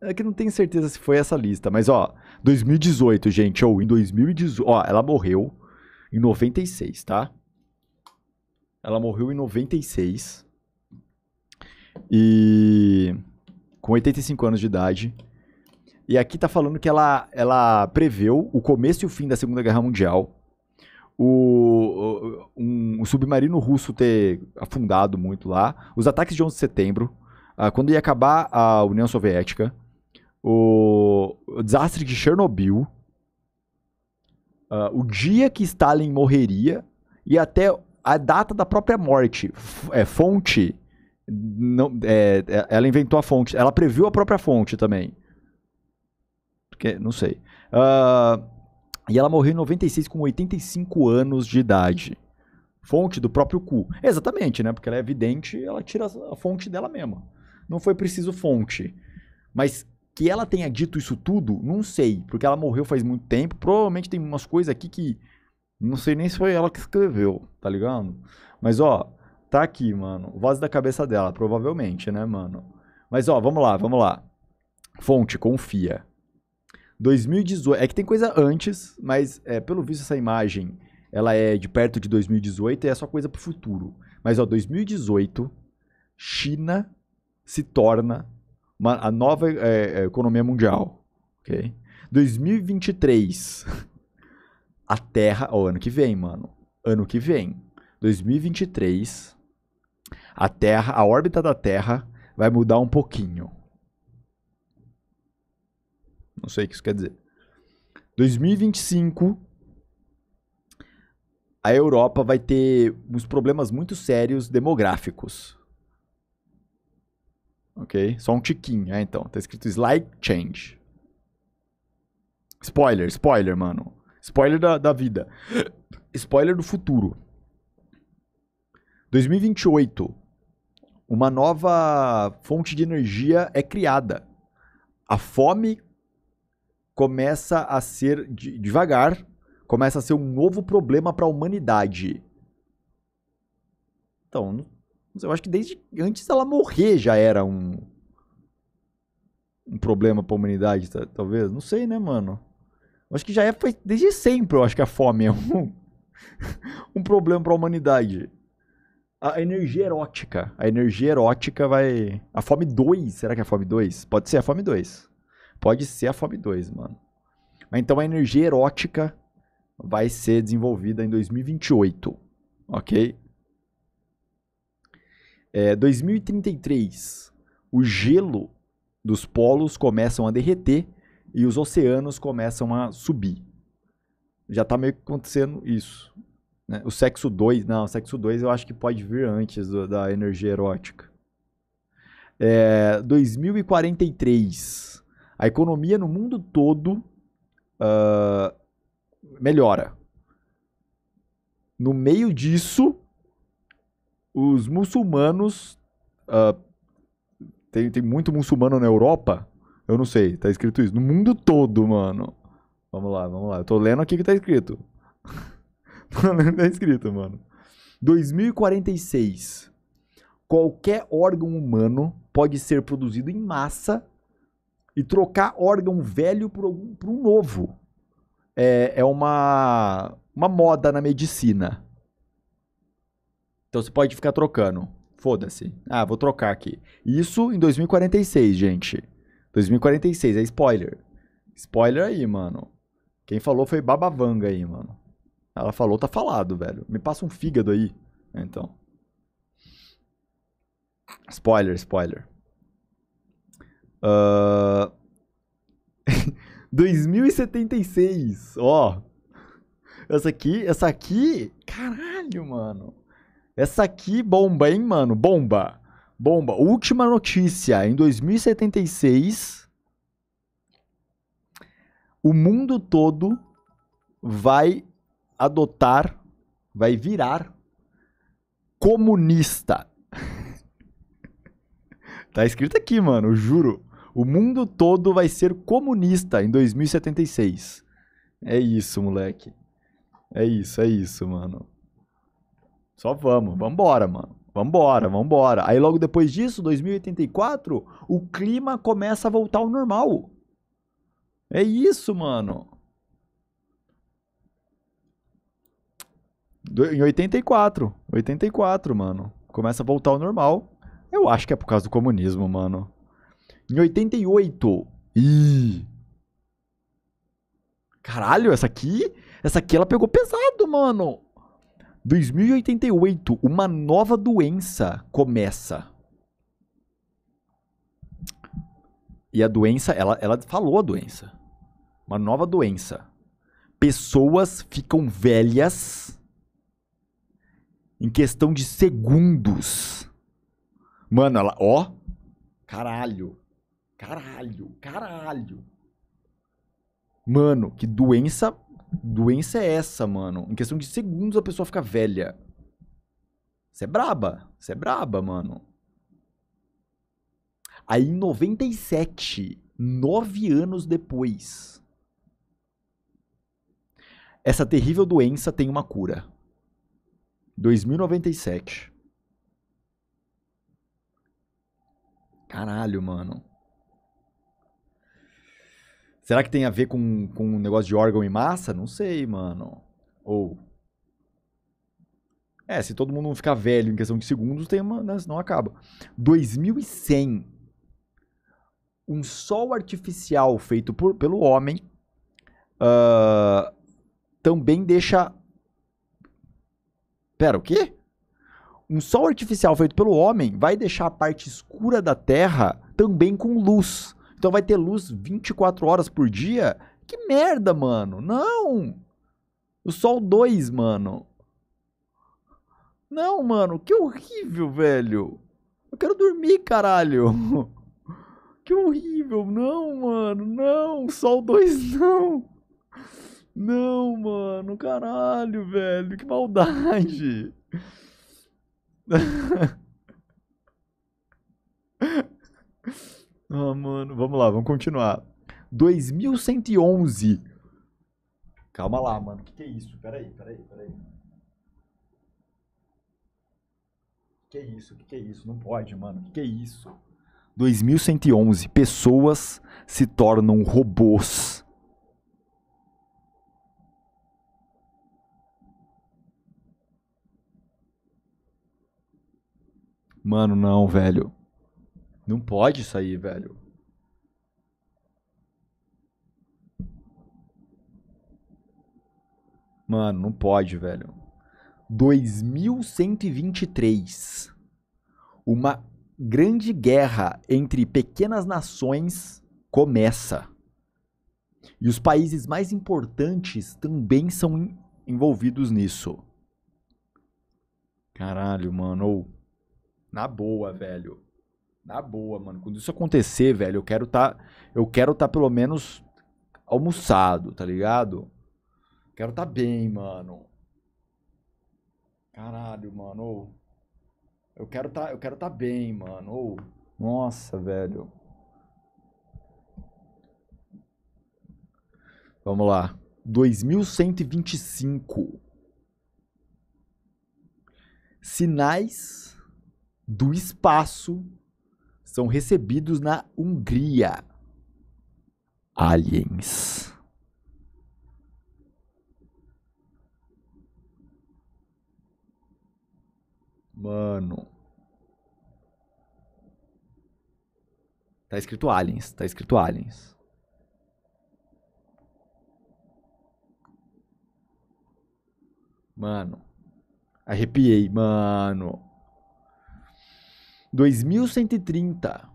É que não tenho certeza se foi essa lista, mas ó, 2018, gente, ou em 2018. Ó, ela morreu em 96, tá? Ela morreu em 96. E. com 85 anos de idade. E aqui tá falando que ela, ela preveu o começo e o fim da Segunda Guerra Mundial. O, um, um submarino russo ter afundado muito lá. Os ataques de 11 de setembro. Uh, quando ia acabar a União Soviética o, o desastre de Chernobyl, uh, o dia que Stalin morreria e até a data da própria morte. F é, fonte. Não, é, é ela inventou a fonte. Ela previu a própria fonte também. Porque, não sei. Uh, e ela morreu em 96 com 85 anos de idade. Fonte do próprio cu. Exatamente, né? Porque ela é evidente, ela tira a fonte dela mesma. Não foi preciso fonte. Mas que ela tenha dito isso tudo, não sei, porque ela morreu faz muito tempo. Provavelmente tem umas coisas aqui que não sei nem se foi ela que escreveu, tá ligado? Mas ó, tá aqui, mano. Voz da cabeça dela, provavelmente, né, mano? Mas ó, vamos lá, vamos lá. Fonte, confia. 2018. É que tem coisa antes, mas é, pelo visto essa imagem ela é de perto de 2018 e é só coisa pro futuro. Mas ó, 2018, China se torna uma, a nova é, é economia mundial. Ok? 2023. A Terra. Ó, ano que vem, mano. Ano que vem. 2023. A Terra. A órbita da Terra vai mudar um pouquinho. Não sei o que isso quer dizer. 2025. A Europa vai ter uns problemas muito sérios demográficos. Ok? Só um tiquinho. É, então. Tá escrito slide change. Spoiler, spoiler, mano. Spoiler da, da vida. Spoiler do futuro. 2028. Uma nova fonte de energia é criada. A fome começa a ser de, devagar, começa a ser um novo problema para a humanidade. Então, eu acho que desde antes dela morrer já era um, um problema pra humanidade, talvez. Não sei, né, mano? Eu acho que já é desde sempre, eu acho que a fome é um, um problema pra humanidade. A energia erótica. A energia erótica vai. A fome 2. Será que é a fome 2? Pode ser a fome 2. Pode ser a fome 2, mano. Mas então a energia erótica vai ser desenvolvida em 2028. Ok? É, 2033, o gelo dos polos começam a derreter e os oceanos começam a subir. Já está meio que acontecendo isso. Né? O sexo 2, não, o sexo 2 eu acho que pode vir antes do, da energia erótica. É, 2043, a economia no mundo todo uh, melhora. No meio disso, os muçulmanos. Uh, tem, tem muito muçulmano na Europa? Eu não sei, tá escrito isso. No mundo todo, mano. Vamos lá, vamos lá. Eu tô lendo aqui o que tá escrito. tô lendo o que tá escrito, mano. 2046. Qualquer órgão humano pode ser produzido em massa e trocar órgão velho por, algum, por um novo. É, é uma, uma moda na medicina. Então você pode ficar trocando. Foda-se. Ah, vou trocar aqui. Isso em 2046, gente. 2046, é spoiler. Spoiler aí, mano. Quem falou foi Babavanga aí, mano. Ela falou, tá falado, velho. Me passa um fígado aí. Então. Spoiler, spoiler. Uh... Ah. 2076, ó. Essa aqui, essa aqui, caralho, mano. Essa aqui bomba, hein, mano? Bomba. Bomba. Última notícia. Em 2076, o mundo todo vai adotar, vai virar comunista. tá escrito aqui, mano, juro. O mundo todo vai ser comunista em 2076. É isso, moleque. É isso, é isso, mano. Só vamos, vambora, mano. Vambora, vambora. Aí logo depois disso, 2084, o clima começa a voltar ao normal. É isso, mano. Do, em 84, 84, mano. Começa a voltar ao normal. Eu acho que é por causa do comunismo, mano. Em 88. Ih. Caralho, essa aqui? Essa aqui ela pegou pesado, mano. 2088, uma nova doença começa. E a doença, ela, ela falou a doença. Uma nova doença. Pessoas ficam velhas em questão de segundos. Mano, ela, ó. Caralho. Caralho, caralho. Mano, que doença doença é essa, mano? Em questão de segundos a pessoa fica velha. Você é braba. Você é braba, mano. Aí em 97, nove anos depois, essa terrível doença tem uma cura. 2097. Caralho, mano. Será que tem a ver com, com um negócio de órgão e massa? Não sei, mano. Ou. É, se todo mundo não ficar velho em questão de segundos, tem uma, né, não acaba. 2100. Um sol artificial feito por, pelo homem uh, também deixa. Pera, o quê? Um sol artificial feito pelo homem vai deixar a parte escura da Terra também com luz então vai ter luz 24 horas por dia? Que merda, mano! Não! O Sol 2, mano. Não, mano, que horrível, velho. Eu quero dormir, caralho. Que horrível. Não, mano, não. Sol 2, não. Não, mano, caralho, velho. Que maldade. Ah, mano, vamos lá, vamos continuar. 2111. Calma lá, mano. O que, que é isso? Peraí, peraí, peraí. O que é isso? O que, que é isso? Não pode, mano. O que, que é isso? 2111. Pessoas se tornam robôs. Mano, não, velho. Não pode sair, velho. Mano, não pode, velho. 2123. Uma grande guerra entre pequenas nações começa. E os países mais importantes também são envolvidos nisso. Caralho, mano. Na boa, velho. Na boa, mano. Quando isso acontecer, velho, eu quero tá. Eu quero tá pelo menos almoçado, tá ligado? Quero tá bem, mano. Caralho, mano. Eu quero tá, eu quero tá bem, mano. Nossa, velho. Vamos lá. 2125. Sinais do espaço são recebidos na Hungria. Aliens. Mano. Tá escrito aliens, tá escrito aliens. Mano. Arrepiei, mano. 2130.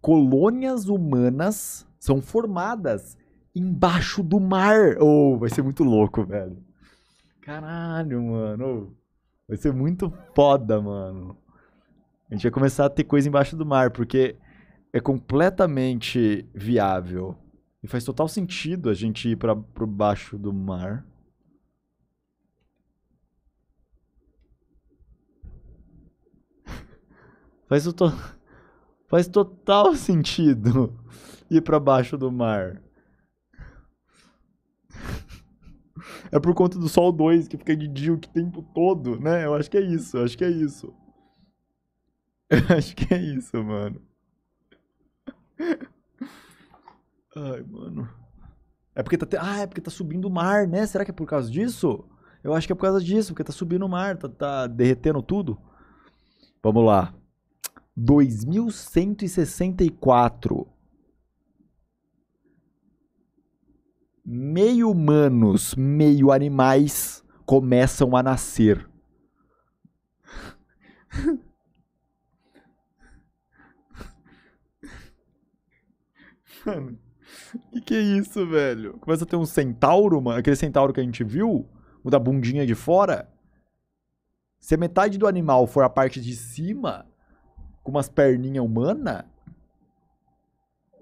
Colônias humanas são formadas embaixo do mar. Oh, vai ser muito louco, velho. Caralho, mano. Vai ser muito foda, mano. A gente vai começar a ter coisa embaixo do mar, porque é completamente viável. E faz total sentido a gente ir para baixo do mar. Faz, to... Faz total sentido ir para baixo do mar. É por conta do Sol 2 que fica de dia o tempo todo, né? Eu acho que é isso, eu acho que é isso. Eu acho que é isso, mano. Ai, mano. É porque tá. Te... Ah, é porque tá subindo o mar, né? Será que é por causa disso? Eu acho que é por causa disso, porque tá subindo o mar, tá, tá derretendo tudo. Vamos lá. 2164. Meio humanos, meio animais começam a nascer. Mano, que que é isso, velho? Começa a ter um centauro, mano. Aquele centauro que a gente viu, o da bundinha de fora. Se a metade do animal for a parte de cima, com umas perninhas humanas.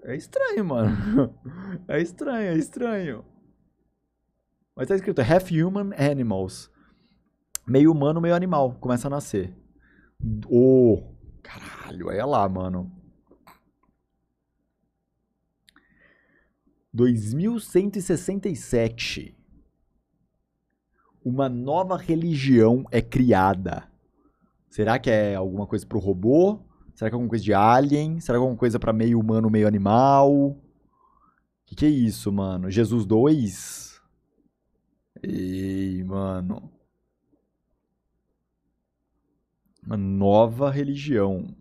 É estranho, mano. É estranho, é estranho. Mas tá escrito é half human animals. Meio humano, meio animal. Começa a nascer. Ô, oh, caralho, é lá, mano. 2167. Uma nova religião é criada. Será que é alguma coisa pro robô? Será que é alguma coisa de alien? Será que é alguma coisa para meio humano, meio animal? Que que é isso, mano? Jesus 2? Ei, mano. Uma nova religião.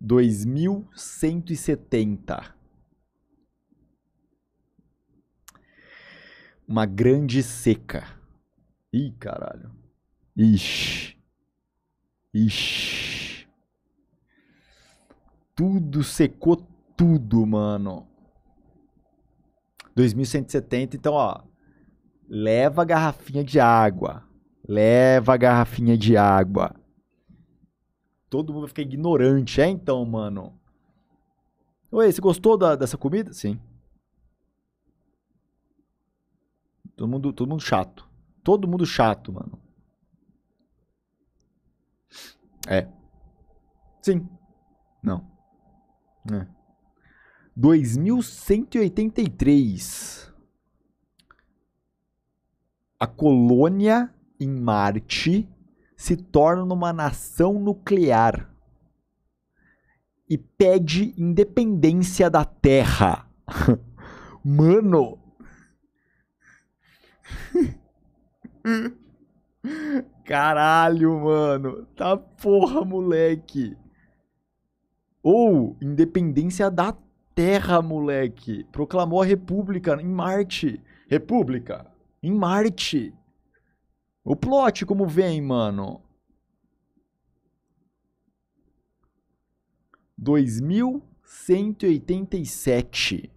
2170. Uma grande seca. Ih, caralho. Ixi. Ixi. Tudo secou tudo, mano. 2170, então, ó. Leva a garrafinha de água. Leva a garrafinha de água. Todo mundo fica ignorante, é então, mano. Oi, você gostou da, dessa comida? Sim. Todo mundo, todo mundo chato. Todo mundo chato, mano. É. Sim. Não. É. 2183. A colônia em Marte se torna uma nação nuclear e pede independência da Terra. Mano. Caralho, mano. Tá porra, moleque. Ou oh, independência da Terra, moleque. Proclamou a República em Marte. República em Marte. O plot como vem, mano? 2187.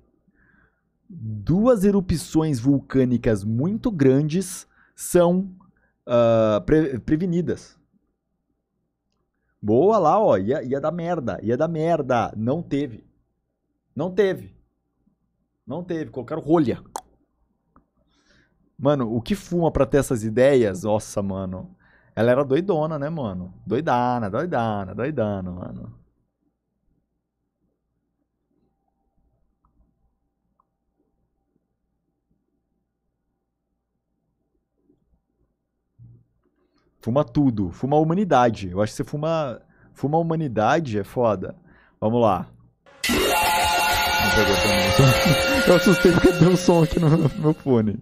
Duas erupções vulcânicas muito grandes são uh, pre prevenidas. Boa lá, ó, ia, ia dar merda, ia dar merda. Não teve. Não teve. Não teve, colocaram rolha. Mano, o que fuma pra ter essas ideias? Nossa, mano. Ela era doidona, né, mano? Doidana, doidana, doidana, mano. Fuma tudo. Fuma a humanidade. Eu acho que você fuma, fuma a humanidade é foda. Vamos lá. Eu assustei porque deu um som aqui no meu fone.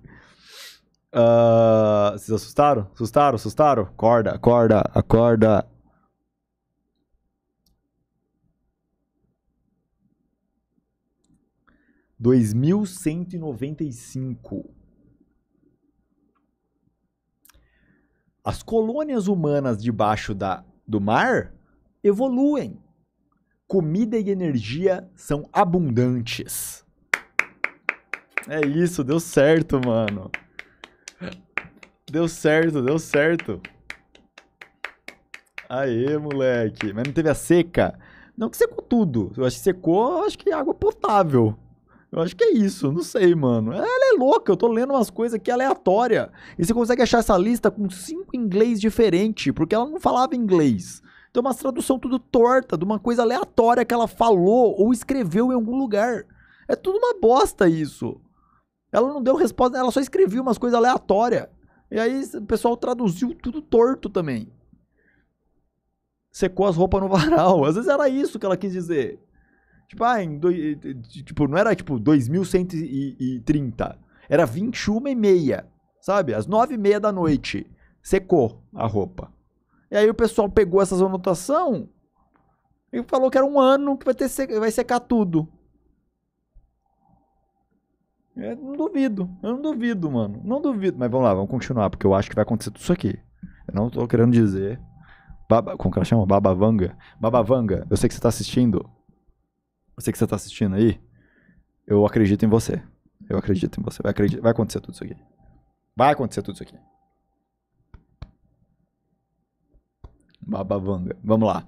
Uh, vocês assustaram? Assustaram? Assustaram? Acorda, acorda, acorda. Dois mil cento e noventa e cinco. as colônias humanas debaixo da, do mar evoluem. Comida e energia são abundantes. É isso, deu certo, mano. Deu certo, deu certo. Aê, moleque. Mas não teve a seca? Não que secou tudo. Eu acho que secou, acho que água potável. Eu acho que é isso, não sei, mano. Ela é louca, eu tô lendo umas coisas aqui é aleatória. E você consegue achar essa lista com cinco inglês diferentes, porque ela não falava inglês. Então, umas tradução tudo torta, de uma coisa aleatória que ela falou ou escreveu em algum lugar. É tudo uma bosta isso. Ela não deu resposta, ela só escreveu umas coisas aleatórias. E aí o pessoal traduziu tudo torto também. Secou as roupas no varal. Às vezes era isso que ela quis dizer. Tipo, ah, em dois, eh, eh, tipo, não era tipo 2130. Era 21 e meia, sabe? Às 9 e meia da noite. Secou a roupa. E aí o pessoal pegou essas anotações e falou que era um ano que vai, ter, vai secar tudo. Eu não duvido, eu não duvido, mano. Não duvido, mas vamos lá, vamos continuar, porque eu acho que vai acontecer tudo isso aqui. Eu não tô querendo dizer. Baba, como que ela chama? Babavanga? Babavanga, eu sei que você tá assistindo você que você tá assistindo aí, eu acredito em você. Eu acredito em você. Vai, acredito, vai acontecer tudo isso aqui. Vai acontecer tudo isso aqui. Babavanga. Vamos lá.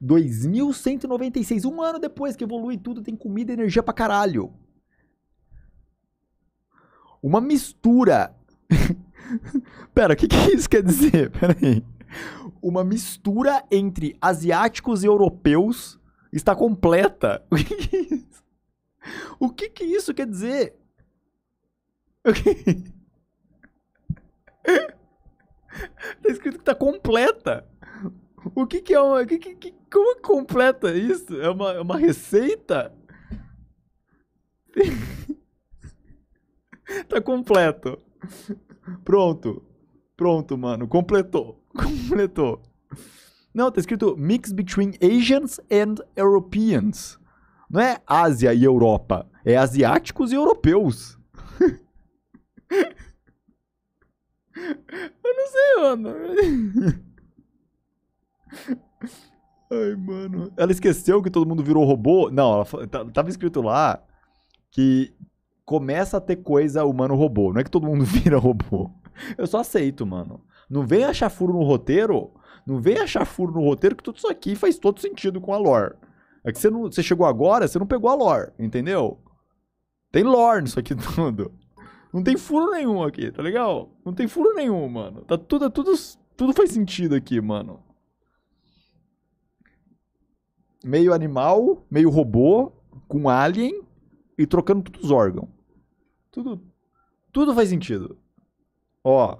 2196. Um ano depois que evolui tudo, tem comida e energia pra caralho. Uma mistura. Pera, o que, que isso quer dizer? Pera aí. Uma mistura entre asiáticos e europeus Está completa. O que, que é isso? O que, que isso quer dizer? Que... tá escrito que tá completa. O que que é uma... Que, que, que, como é completa isso? É uma, é uma receita? tá completo. Pronto. Pronto, mano. Completou. Completou. Não, tá escrito Mix Between Asians and Europeans. Não é Ásia e Europa. É asiáticos e europeus. Eu não sei, mano. Ai, mano. Ela esqueceu que todo mundo virou robô? Não, ela tava escrito lá que começa a ter coisa humano-robô. Não é que todo mundo vira robô. Eu só aceito, mano. Não vem achar furo no roteiro não vem achar furo no roteiro que tudo isso aqui faz todo sentido com a lore. É que você, não, você chegou agora, você não pegou a lore, entendeu? Tem lore nisso aqui tudo. Não tem furo nenhum aqui, tá legal? Não tem furo nenhum, mano. Tá tudo, é tudo, tudo faz sentido aqui, mano. Meio animal, meio robô, com alien e trocando todos os órgãos. Tudo, tudo faz sentido. Ó,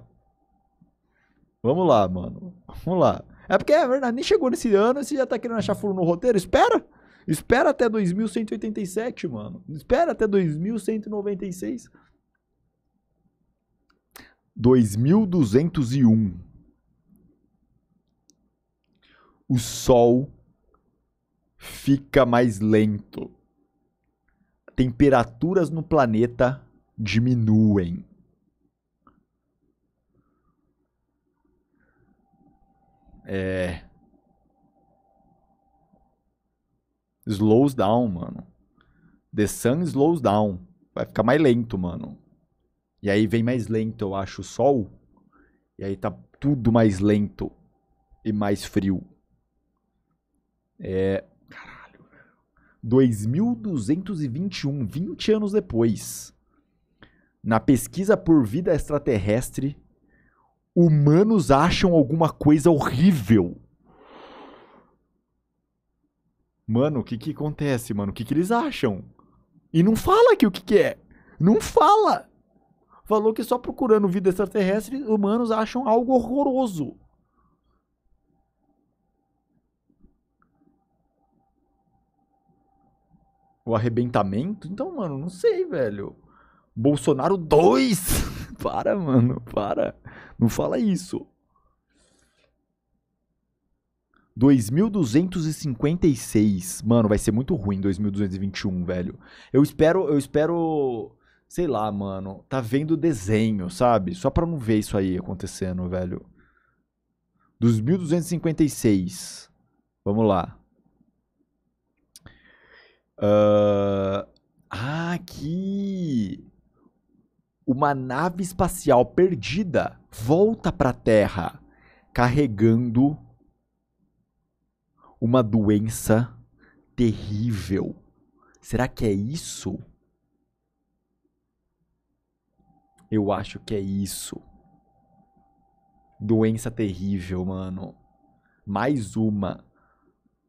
Vamos lá, mano. Vamos lá. É porque é verdade, nem chegou nesse ano e você já tá querendo achar furo no roteiro? Espera! Espera até 2187, mano. Espera até 2196. 2201. O sol fica mais lento. Temperaturas no planeta diminuem. É. Slows down, mano. The sun slows down. Vai ficar mais lento, mano. E aí vem mais lento, eu acho, o sol. E aí tá tudo mais lento e mais frio. É. Caralho, 2221, 20 anos depois. Na pesquisa por vida extraterrestre, humanos acham alguma coisa horrível. Mano, o que que acontece, mano? O que que eles acham? E não fala que o que que é. Não fala. Falou que só procurando vida extraterrestre, humanos acham algo horroroso. O arrebentamento? Então, mano, não sei, velho. Bolsonaro 2! para, mano, para. Não fala isso. 2256. Mano, vai ser muito ruim 2221, velho. Eu espero, eu espero, sei lá, mano, tá vendo desenho, sabe? Só para não ver isso aí acontecendo, velho. 2256. Vamos lá. Uh... Ah, aqui uma nave espacial perdida volta para a Terra carregando uma doença terrível. Será que é isso? Eu acho que é isso. Doença terrível, mano. Mais uma.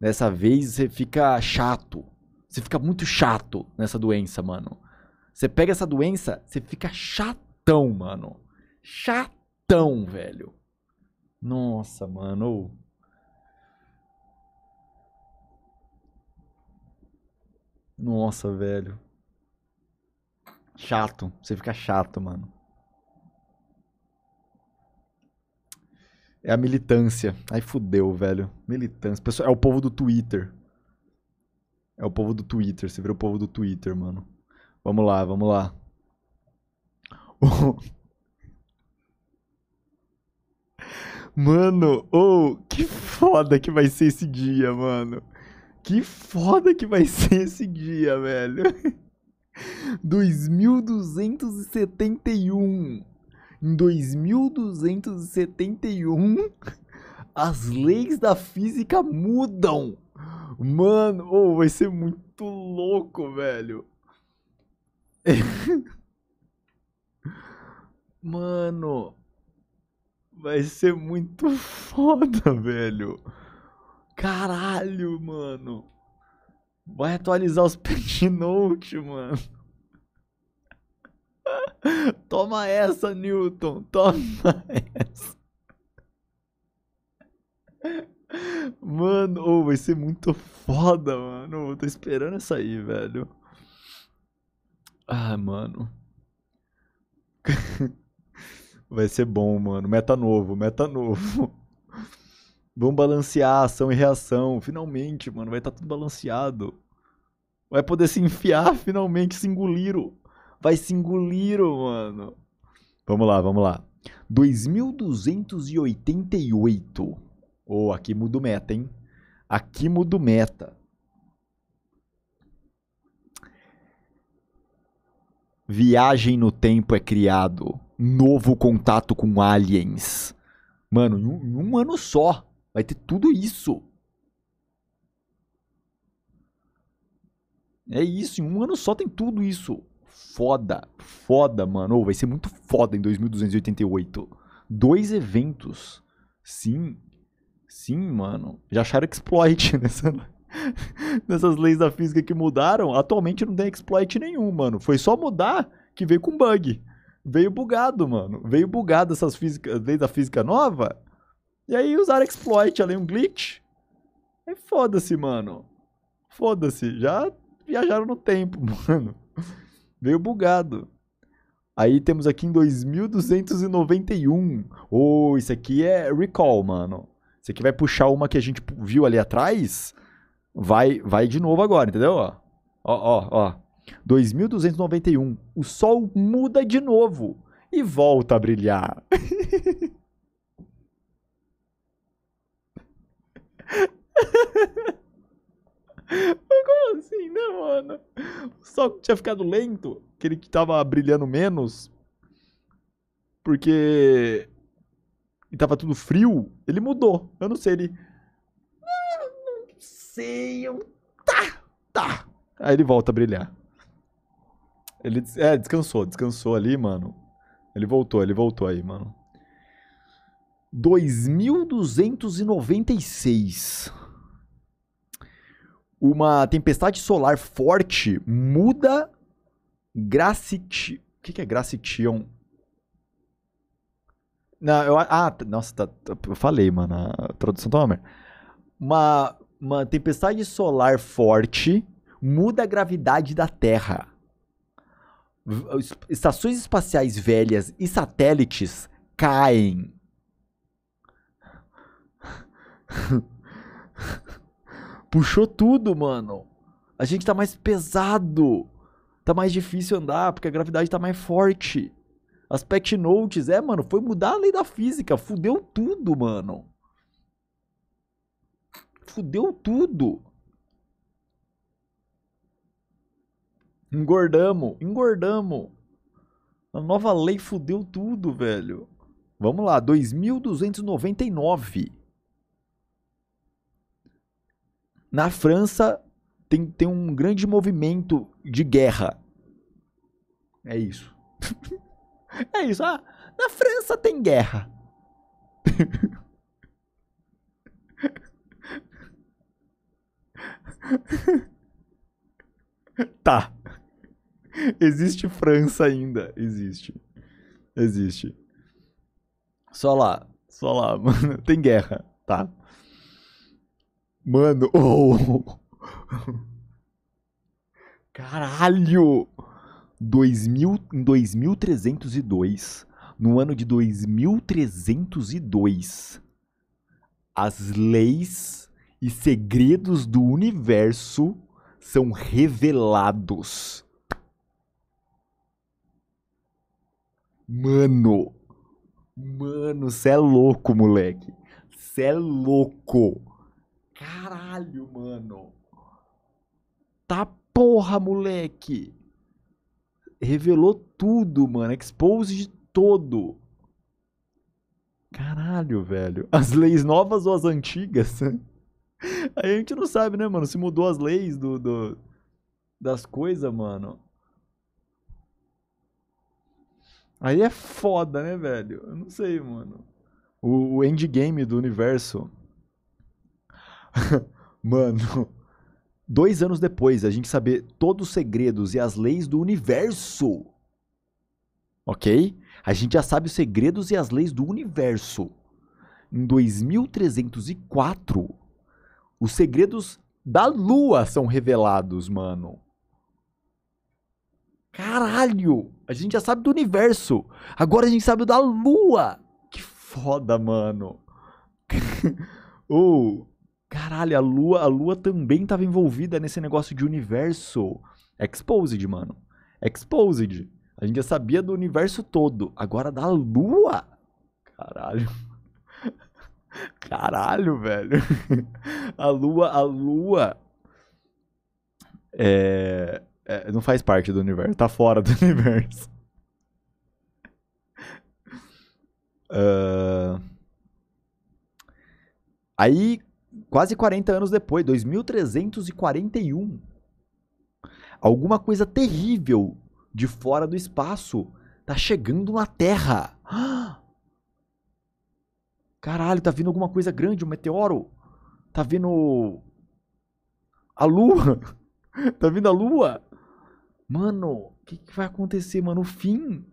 Dessa vez você fica chato. Você fica muito chato nessa doença, mano. Você pega essa doença, você fica chatão, mano. Chatão, velho. Nossa, mano. Nossa, velho. Chato. Você fica chato, mano. É a militância. Aí fudeu, velho. Militância. Pessoal, é o povo do Twitter. É o povo do Twitter. Você vira o povo do Twitter, mano. Vamos lá, vamos lá. Mano, oh, que foda que vai ser esse dia, mano. Que foda que vai ser esse dia, velho. 2271. Em 2271, as leis da física mudam. Mano, oh, vai ser muito louco, velho. Mano, vai ser muito foda, velho. Caralho, mano. Vai atualizar os Petnote, mano. Toma essa, Newton. Toma essa. Mano, oh, vai ser muito foda, mano. tô esperando essa aí, velho. Ah, mano. Vai ser bom, mano. Meta novo, meta novo. Vamos balancear ação e reação. Finalmente, mano. Vai estar tá tudo balanceado. Vai poder se enfiar, finalmente, se engolir. Vai se engolir, mano. Vamos lá, vamos lá. 2288. Ô, oh, aqui muda o meta, hein? Aqui muda o meta. Viagem no tempo é criado. Novo contato com aliens. Mano, em um, em um ano só. Vai ter tudo isso. É isso, em um ano só tem tudo isso. Foda, foda, mano. Oh, vai ser muito foda em 2288. Dois eventos. Sim, sim, mano. Já acharam exploit nessa nessas leis da física que mudaram, atualmente não tem exploit nenhum, mano. Foi só mudar que veio com bug. Veio bugado, mano. Veio bugado essas físicas leis da física nova. E aí usaram exploit além um glitch. É foda-se, mano. Foda-se. Já viajaram no tempo, mano. Veio bugado. Aí temos aqui em 2291. Oh, isso aqui é recall, mano. Isso aqui vai puxar uma que a gente viu ali atrás Vai, vai de novo agora, entendeu? Ó, ó, ó. 2291. O sol muda de novo e volta a brilhar. Como assim, né, mano? O sol tinha ficado lento, que ele tava brilhando menos, porque e tava tudo frio, ele mudou. Eu não sei, ele passeio. Tá, tá. Aí ele volta a brilhar. Ele é, descansou, descansou ali, mano. Ele voltou, ele voltou aí, mano. 2296. Uma tempestade solar forte muda Gracity. O que, é Gracition? Não, eu... Ah, nossa, tá, eu falei, mano. A tradução tá uma merda. Uma uma tempestade solar forte muda a gravidade da Terra. Estações espaciais velhas e satélites caem. Puxou tudo, mano. A gente tá mais pesado. Tá mais difícil andar porque a gravidade tá mais forte. Aspect notes, é, mano, foi mudar a lei da física, fudeu tudo, mano. Fudeu tudo. Engordamos, engordamos. A nova lei fudeu tudo, velho. Vamos lá, 2299. Na França tem, tem um grande movimento de guerra. É isso. é isso. Ah, na França tem guerra. tá. Existe França ainda. Existe. Existe. Só lá. Só lá, mano. Tem guerra, tá? Mano. Oh. Caralho! 2000, em 2302, no ano de 2302, as leis e segredos do universo são revelados. Mano, mano, cê é louco, moleque. Cê é louco. Caralho, mano. Tá porra, moleque. Revelou tudo, mano. Expose de todo. Caralho, velho. As leis novas ou as antigas? Né? Aí a gente não sabe, né, mano? Se mudou as leis do, do das coisas, mano. Aí é foda, né, velho? Eu não sei, mano. O, o endgame do universo. mano. Dois anos depois, a gente saber todos os segredos e as leis do universo. Ok? A gente já sabe os segredos e as leis do universo. Em 2304, os segredos da lua são revelados, mano. Caralho! A gente já sabe do universo. Agora a gente sabe da lua. Que foda, mano. oh, caralho, a lua, a lua também estava envolvida nesse negócio de universo. Exposed, mano. Exposed. A gente já sabia do universo todo. Agora da lua. Caralho. Caralho, velho. A lua, a lua. É, é, não faz parte do universo, tá fora do universo. Uh, aí, quase 40 anos depois, 2341, alguma coisa terrível de fora do espaço tá chegando na Terra. Ah! Caralho, tá vindo alguma coisa grande, um meteoro. Tá vindo. A lua. tá vindo a lua. Mano, o que, que vai acontecer, mano? O fim.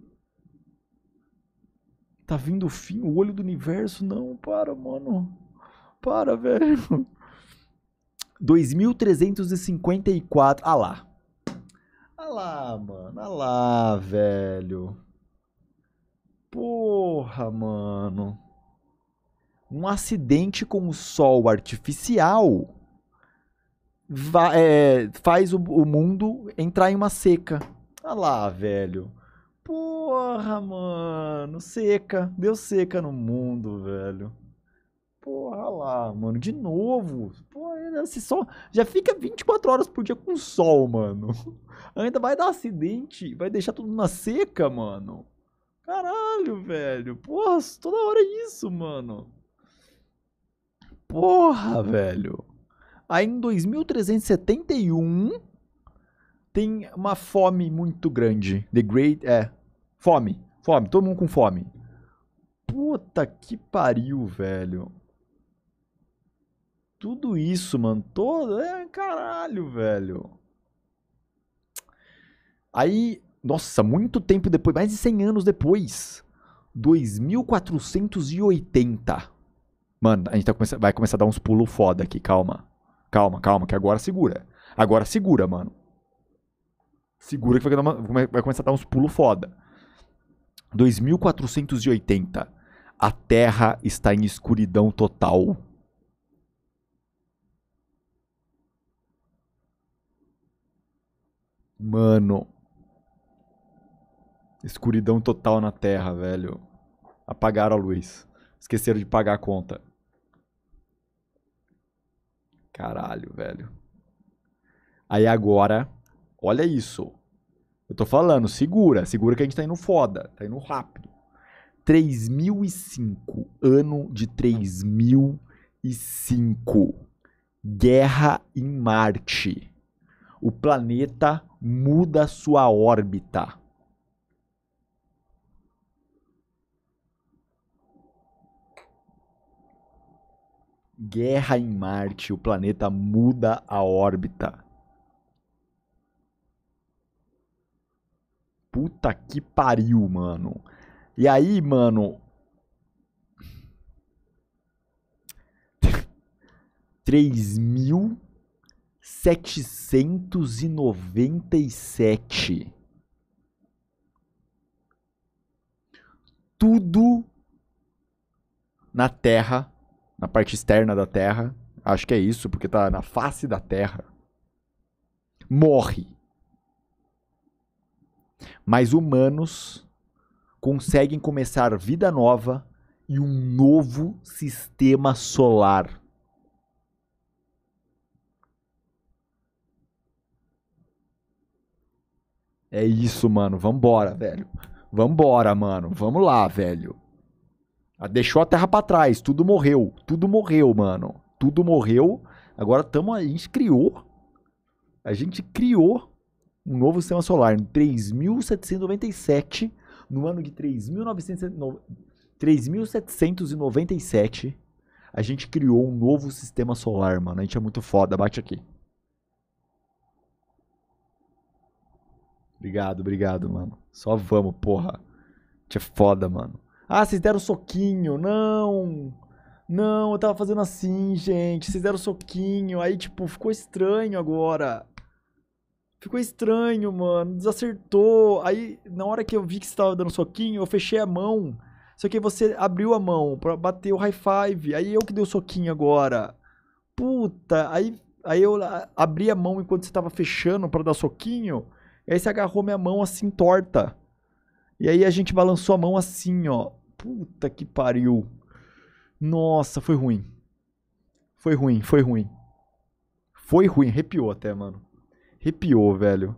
Tá vindo o fim, o olho do universo. Não, para, mano. Para, velho. 2354. Ah lá. Ah lá, mano. Ah lá, velho. Porra, mano um acidente com o sol artificial é, faz o, o, mundo entrar em uma seca. Olha lá, velho. Porra, mano. Seca. Deu seca no mundo, velho. Porra lá, mano. De novo. Porra, esse sol. Já fica 24 horas por dia com sol, mano. Ainda vai dar acidente. Vai deixar tudo na seca, mano. Caralho, velho. Porra, toda hora é isso, mano. Porra, velho. Aí em 2371 tem uma fome muito grande. The Great. É. Fome. Fome. Todo mundo com fome. Puta que pariu, velho. Tudo isso, mano. Todo. É, caralho, velho. Aí. Nossa, muito tempo depois, mais de 100 anos depois. 2480 Mano, a gente tá começando, vai começar a dar uns pulos foda aqui, calma. Calma, calma, que agora segura. Agora segura, mano. Segura que vai, uma, vai começar a dar uns pulos foda. 2480. A Terra está em escuridão total. Mano. Escuridão total na Terra, velho. Apagaram a luz. Esqueceram de pagar a conta. Caralho, velho. Aí agora, olha isso. Eu tô falando, segura, segura que a gente tá indo foda, tá indo rápido. 3005, ano de 3005. Guerra em Marte. O planeta muda sua órbita. Guerra em Marte, o planeta muda a órbita. Puta que pariu, mano. E aí, mano. Três mil setecentos e noventa e sete. Tudo na Terra na parte externa da Terra. Acho que é isso, porque tá na face da Terra. Morre. Mas humanos conseguem começar vida nova e um novo sistema solar. É isso, mano. Vambora, velho. Vambora, mano. Vamos lá, velho. Ah, deixou a terra para trás, tudo morreu. Tudo morreu, mano. Tudo morreu. Agora tamo, a gente criou. A gente criou um novo sistema solar em 3797, no ano de 3797. A gente criou um novo sistema solar, mano. A gente é muito foda, bate aqui. Obrigado, obrigado, mano. Só vamos, porra. A gente é foda, mano. Ah, vocês deram soquinho. Não. Não, eu tava fazendo assim, gente. Vocês deram soquinho. Aí, tipo, ficou estranho agora. Ficou estranho, mano. Desacertou. Aí, na hora que eu vi que você tava dando soquinho, eu fechei a mão. Só que você abriu a mão pra bater o high five. Aí eu que dei o soquinho agora. Puta, aí, aí eu abri a mão enquanto você tava fechando pra dar soquinho. E aí você agarrou minha mão assim torta. E aí a gente balançou a mão assim, ó. Puta que pariu. Nossa, foi ruim. Foi ruim, foi ruim. Foi ruim, arrepiou até, mano. Arrepiou, velho.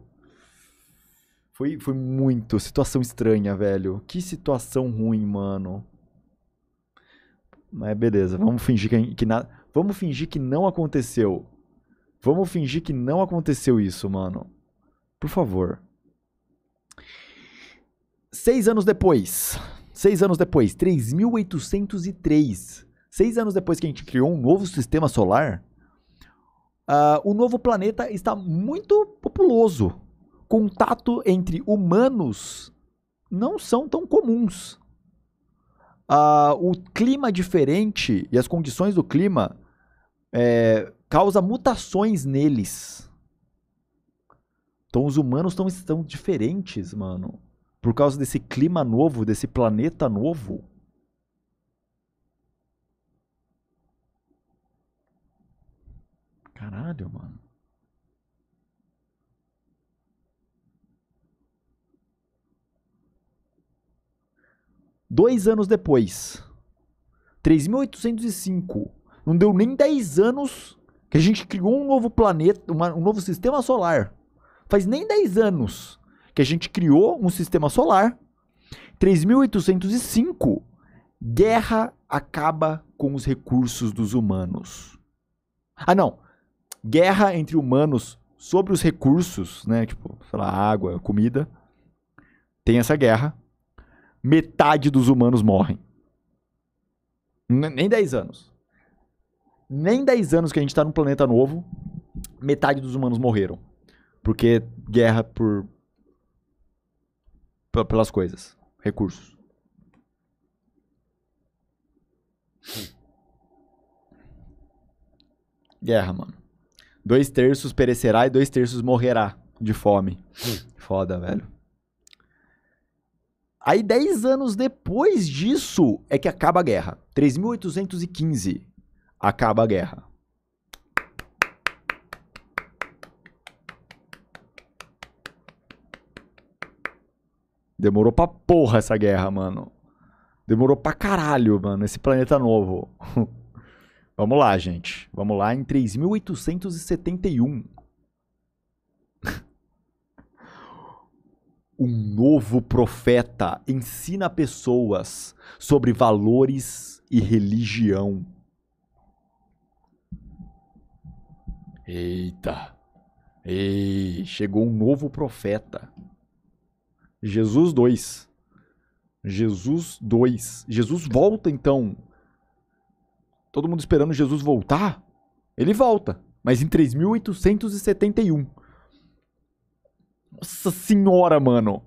Foi, foi muito. Situação estranha, velho. Que situação ruim, mano. Mas beleza, vamos fingir que, que nada. Vamos fingir que não aconteceu. Vamos fingir que não aconteceu isso, mano. Por favor. Seis anos depois. Seis anos depois, 3.803. Seis anos depois que a gente criou um novo sistema solar, uh, o novo planeta está muito populoso. Contato entre humanos não são tão comuns. Uh, o clima diferente e as condições do clima é, causa mutações neles. Então os humanos estão diferentes, mano por causa desse clima novo, desse planeta novo. Caralho, mano. Dois anos depois, 3.805, não deu nem 10 anos que a gente criou um novo planeta, uma, um novo sistema solar. Faz nem 10 anos que a gente criou um sistema solar. 3805, guerra acaba com os recursos dos humanos. Ah, não. Guerra entre humanos sobre os recursos, né? Tipo, sei lá, água, comida. Tem essa guerra. Metade dos humanos morrem. Nem 10 anos. Nem 10 anos que a gente tá num planeta novo, metade dos humanos morreram. Porque guerra por pelas coisas, recursos. Guerra, mano. Dois terços perecerá e dois terços morrerá de fome. Foda, velho. Aí, dez anos depois disso, é que acaba a guerra. 3.815 acaba a guerra. Demorou pra porra essa guerra, mano. Demorou pra caralho, mano, esse planeta novo. Vamos lá, gente. Vamos lá em 3871. um novo profeta ensina pessoas sobre valores e religião. Eita! Ei, chegou um novo profeta. Jesus 2. Jesus 2. Jesus volta então. Todo mundo esperando Jesus voltar? Ele volta, mas em 3871. Nossa senhora, mano.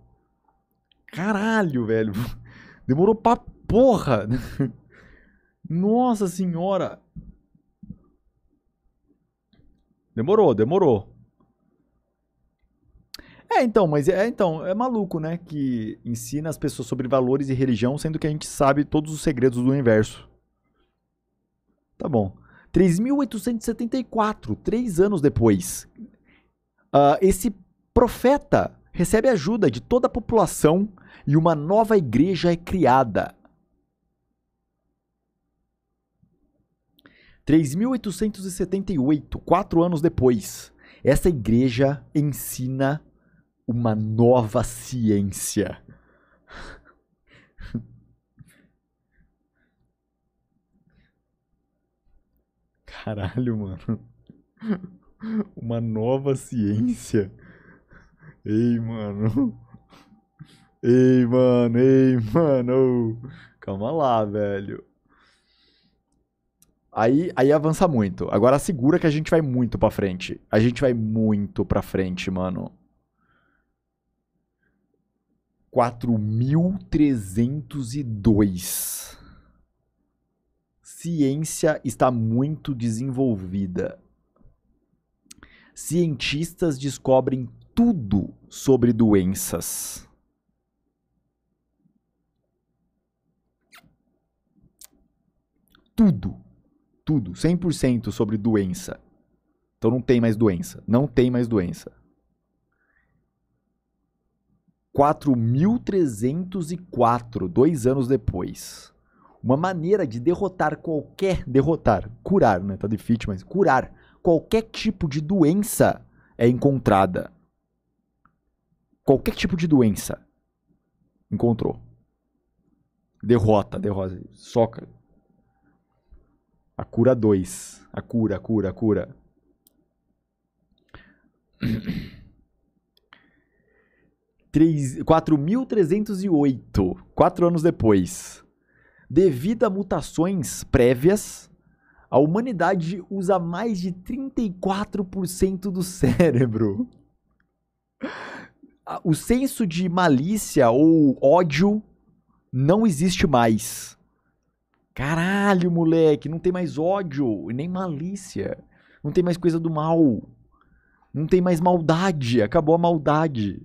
Caralho, velho. Demorou pra porra. Nossa senhora. Demorou, demorou. É, então, mas é, então, é maluco, né? Que ensina as pessoas sobre valores e religião, sendo que a gente sabe todos os segredos do universo. Tá bom. 3.874, três anos depois, uh, esse profeta recebe ajuda de toda a população e uma nova igreja é criada. 3.878, quatro anos depois, essa igreja ensina uma nova ciência. Caralho, mano. Uma nova ciência. Ei, mano. Ei, mano, ei, mano. Calma lá, velho. Aí, aí avança muito. Agora segura que a gente vai muito pra frente. A gente vai muito pra frente, mano. 4302. Ciência está muito desenvolvida. Cientistas descobrem tudo sobre doenças. Tudo. Tudo. 100% sobre doença. Então não tem mais doença. Não tem mais doença. 4.304, dois anos depois. Uma maneira de derrotar qualquer. Derrotar, curar, né? Tá difícil, mas curar qualquer tipo de doença é encontrada. Qualquer tipo de doença encontrou. Derrota, derrota. soca A cura 2. A cura, a cura, a cura. 4.308, quatro anos depois. Devido a mutações prévias, a humanidade usa mais de 34% do cérebro. O senso de malícia ou ódio não existe mais. Caralho, moleque, não tem mais ódio nem malícia. Não tem mais coisa do mal. Não tem mais maldade. Acabou a maldade.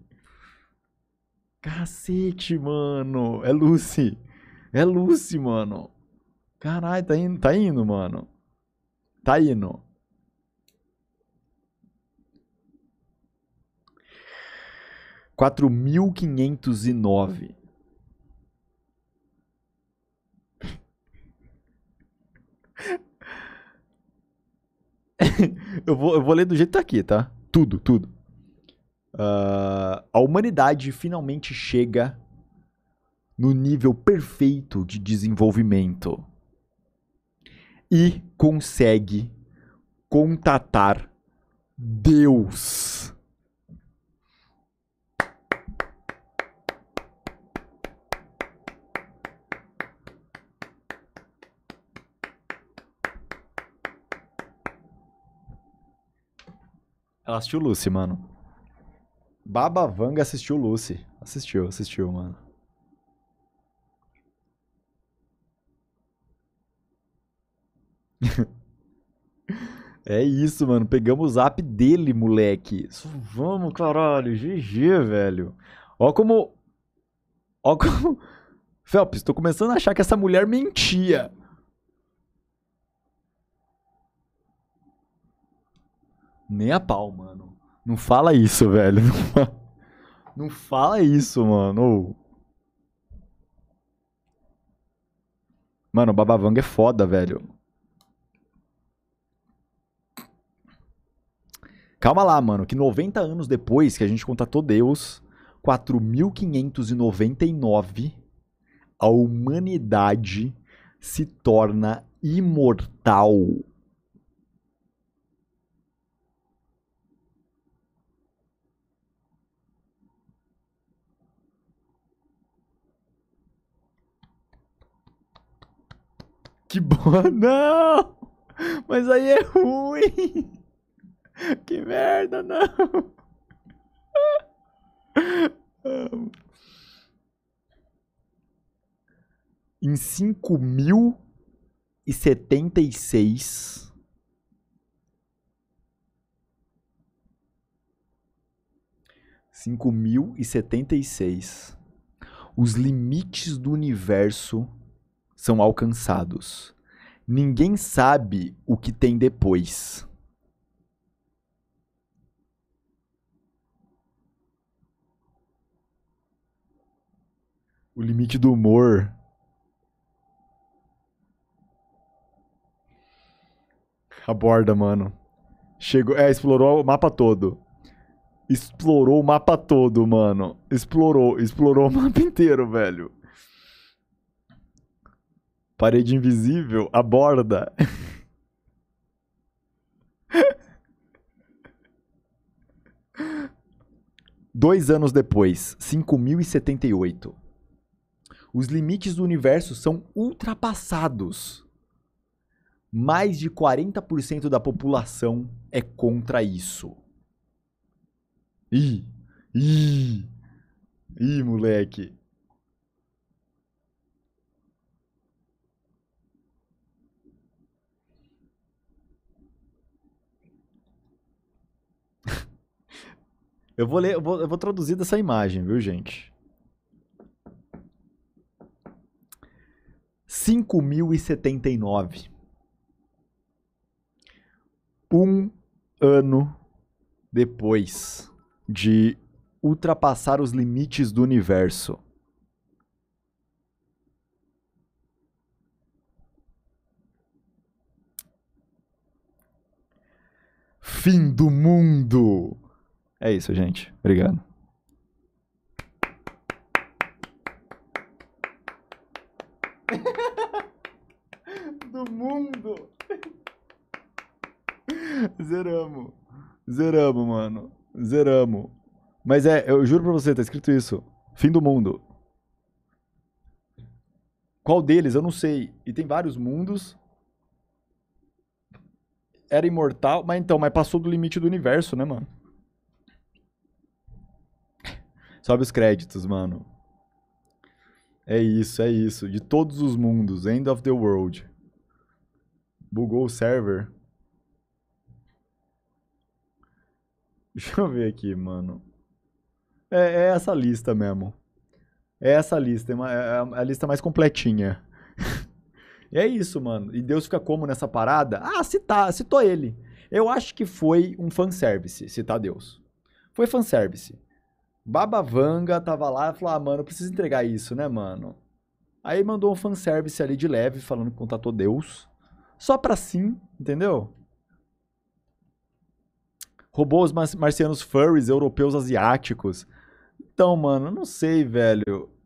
Cacete, mano. É Lucy. É Lucy, mano. Caralho, tá indo, tá indo, mano. Tá indo. Quatro mil quinhentos e nove. eu, vou, eu vou ler do jeito que tá aqui, tá? Tudo, tudo. Uh, a humanidade finalmente chega no nível perfeito de desenvolvimento e consegue contatar Deus. Ela assistiu Lucy, mano. Baba Vanga assistiu Lucy. Assistiu, assistiu, mano. é isso, mano. Pegamos o app dele, moleque. Vamos, caralho. GG, velho. Ó como... Ó como... Felps, tô começando a achar que essa mulher mentia. Nem a pau, mano. Não fala isso, velho. Não fala isso, mano. Mano, o Babavanga é foda, velho. Calma lá, mano, que 90 anos depois que a gente contatou Deus, 4599, a humanidade se torna imortal. Que boa. Não! Mas aí é ruim! Que merda, não! Em 5076. Cinco mil e setenta e seis. Os limites do universo são alcançados. Ninguém sabe o que tem depois. O limite do humor. A borda, mano. Chegou, é, explorou o mapa todo. Explorou o mapa todo, mano. Explorou, explorou o mapa inteiro, velho. Parede invisível, a borda. Dois anos depois, 5078. Os limites do universo são ultrapassados. Mais de 40% da população é contra isso. Ih, ih, ih, moleque. Eu vou ler, eu vou, eu vou traduzir dessa imagem, viu, gente? 5.079. Um ano depois de ultrapassar os limites do universo. Fim do mundo! É isso, gente. Obrigado. Do mundo. Zeramos. Zeramos, mano. Zeramos. Mas é, eu juro pra você, tá escrito isso. Fim do mundo. Qual deles? Eu não sei. E tem vários mundos. Era imortal, mas então, mas passou do limite do universo, né, mano? Sobe os créditos, mano. É isso, é isso. De todos os mundos. End of the world. Bugou o server. Deixa eu ver aqui, mano. É, é essa lista mesmo. É essa lista. É, uma, é, é a lista mais completinha. é isso, mano. E Deus fica como nessa parada? Ah, citar, tá, citou ele. Eu acho que foi um fanservice citar Deus. Foi fanservice. Baba Vanga tava lá e falou: ah, mano, eu preciso entregar isso, né, mano? Aí mandou um fanservice ali de leve, falando que contatou Deus. Só pra sim, entendeu? roubou os marcianos furries, europeus asiáticos. Então, mano, não sei, velho.